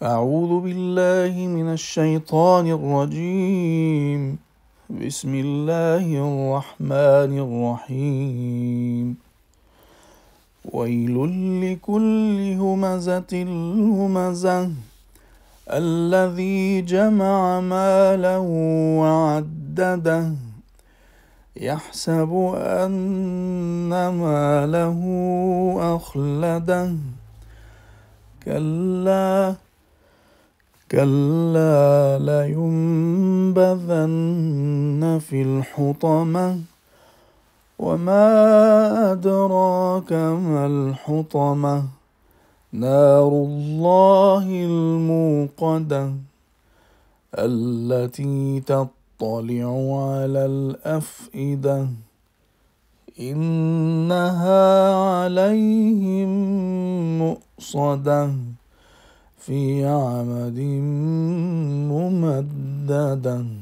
أعوذ بالله من الشيطان الرجيم بسم الله الرحمن الرحيم ويل لكل همزة همزة الذي جمع مالا وعدده يحسب أن ماله أخلده كلا كلا لينبذن في الحطمة وما أدراك ما الحطمة نار الله الموقدة التي تطلع على الأفئدة إنها عليهم مؤصده في عمد ممددا